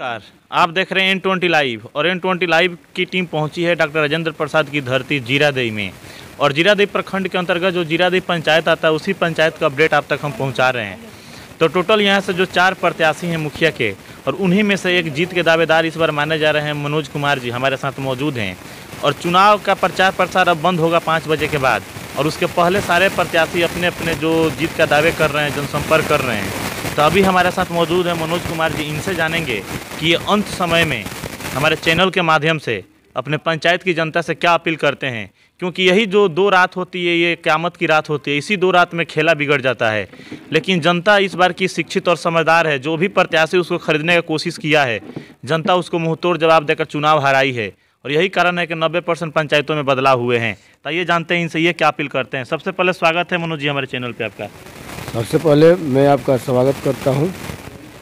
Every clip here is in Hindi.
नमस्कार आप देख रहे हैं एन ट्वेंटी लाइव और एन ट्वेंटी लाइव की टीम पहुंची है डॉक्टर राजेंद्र प्रसाद की धरती जीरादेई में और जीरादेई प्रखंड के अंतर्गत जो जीरादेई पंचायत आता है उसी पंचायत का अपडेट आप तक हम पहुंचा रहे हैं तो टोटल यहां से जो चार प्रत्याशी हैं मुखिया के और उन्हीं में से एक जीत के दावेदार इस बार माने जा रहे हैं मनोज कुमार जी हमारे साथ मौजूद हैं और चुनाव का प्रचार प्रसार अब बंद होगा पाँच बजे के बाद और उसके पहले सारे प्रत्याशी अपने अपने जो जीत का दावे कर रहे हैं जनसंपर्क कर रहे हैं तो अभी हमारे साथ मौजूद है मनोज कुमार जी इनसे जानेंगे कि ये अंत समय में हमारे चैनल के माध्यम से अपने पंचायत की जनता से क्या अपील करते हैं क्योंकि यही जो दो रात होती है ये क्यामत की रात होती है इसी दो रात में खेला बिगड़ जाता है लेकिन जनता इस बार की शिक्षित और समझदार है जो भी प्रत्याशी उसको खरीदने का कोशिश किया है जनता उसको मुंहतोड़ जवाब देकर चुनाव हराई है और यही कारण है कि 90 परसेंट पंचायतों में बदलाव हुए हैं तो ये जानते हैं इनसे ये क्या अपील करते हैं सबसे पहले स्वागत है मनोज जी हमारे चैनल पर आपका सबसे पहले मैं आपका स्वागत करता हूँ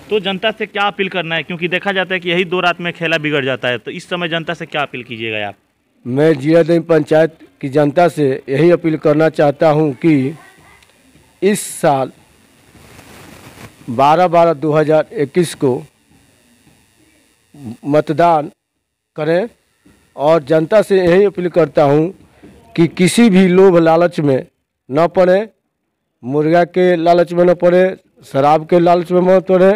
तो जनता से क्या अपील करना है क्योंकि देखा जाता है कि यही दो रात में खेला बिगड़ जाता है तो इस समय जनता से क्या अपील कीजिएगा आप मैं जीरादेवी पंचायत की जनता से यही अपील करना चाहता हूँ कि इस साल बारह बारह इक्कीस को मतदान करें और जनता से यही अपील करता हूं कि किसी भी लोभ लालच में न पड़ें मुर्गा के लालच में न पड़े शराब के लालच में मत पड़े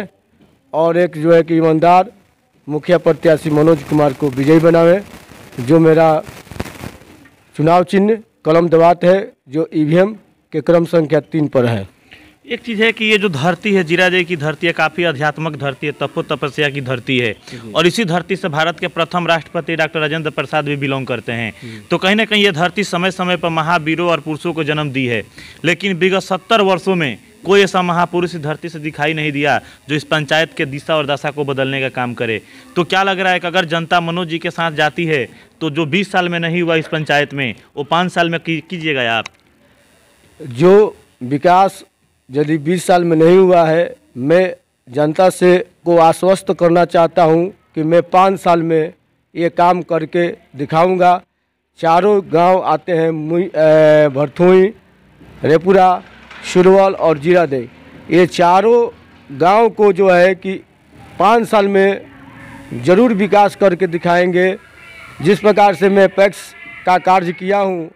और एक जो है कि ईमानदार मुखिया प्रत्याशी मनोज कुमार को विजयी बनावे जो मेरा चुनाव चिन्ह कलम दबात है जो ईवीएम के क्रम संख्या तीन पर है एक चीज़ है कि ये जो धरती है जीरा जय की धरती है काफ़ी अध्यात्मक धरती है तपो तपस्या की धरती है और इसी धरती से भारत के प्रथम राष्ट्रपति डॉक्टर राजेंद्र प्रसाद भी बिलोंग करते हैं तो कहीं ना कहीं ये धरती समय समय पर महावीरों और पुरुषों को जन्म दी है लेकिन विगत सत्तर वर्षों में कोई ऐसा महापुरुष इस धरती से दिखाई नहीं दिया जो इस पंचायत के दिशा और दशा को बदलने का काम करे तो क्या लग रहा है कि अगर जनता मनोज जी के साथ जाती है तो जो 20 साल में नहीं हुआ इस पंचायत में वो पाँच साल में कीजिएगा आप जो विकास यदि बीस साल में नहीं हुआ है मैं जनता से को आश्वस्त करना चाहता हूं कि मैं पाँच साल में ये काम करके दिखाऊंगा चारों गांव आते हैं भरथुई रेपुरा शुरवल और जीरादे ये चारों गांव को जो है कि पाँच साल में ज़रूर विकास करके दिखाएंगे जिस प्रकार से मैं पैक्स का कार्य किया हूँ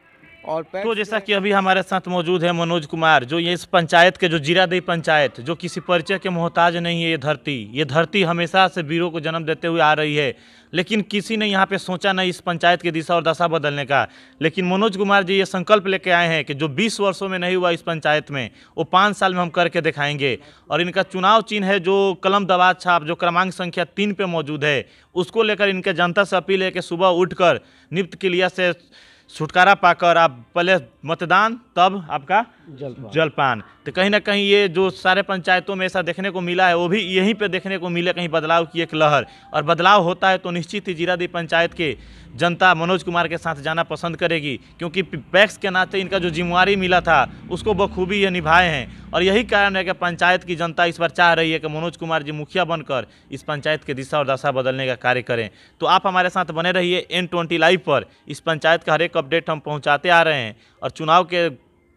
और तो जैसा कि अभी हमारे साथ मौजूद है मनोज कुमार जो ये इस पंचायत के जो जीरादई पंचायत जो किसी परिचय के मोहताज नहीं है ये धरती ये धरती हमेशा से वीरों को जन्म देते हुए आ रही है लेकिन किसी ने यहाँ पे सोचा नहीं इस पंचायत की दिशा और दशा बदलने का लेकिन मनोज कुमार जी ये संकल्प लेके आए हैं कि जो बीस वर्षों में नहीं हुआ इस पंचायत में वो पाँच साल में हम करके दिखाएंगे और इनका चुनाव चिन्ह है जो कलम दबा छाप जो क्रमांक संख्या तीन पे मौजूद है उसको लेकर इनके जनता से अपील है कि सुबह उठकर निप्त किलिया से छुटकारा पाकर आप पहले मतदान तब आपका जलपान जलपान तो कहीं ना कहीं ये जो सारे पंचायतों में ऐसा देखने को मिला है वो भी यहीं पे देखने को मिले कहीं बदलाव की एक लहर और बदलाव होता है तो निश्चित ही जीरादी पंचायत के जनता मनोज कुमार के साथ जाना पसंद करेगी क्योंकि पैक्स के नाते इनका जो जिम्मेवारी मिला था उसको बखूबी ये निभाए हैं और यही कारण है कि पंचायत की जनता इस बार चाह रही है कि मनोज कुमार जी मुखिया बनकर इस पंचायत की दिशा और दशा बदलने का कार्य करें तो आप हमारे साथ बने रहिए एन ट्वेंटी लाइव पर इस पंचायत का हरेक अपडेट हम पहुंचाते आ रहे हैं और चुनाव के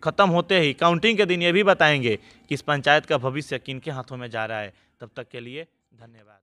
ख़त्म होते ही काउंटिंग के दिन ये भी बताएंगे कि इस पंचायत का भविष्य किन के हाथों में जा रहा है तब तक के लिए धन्यवाद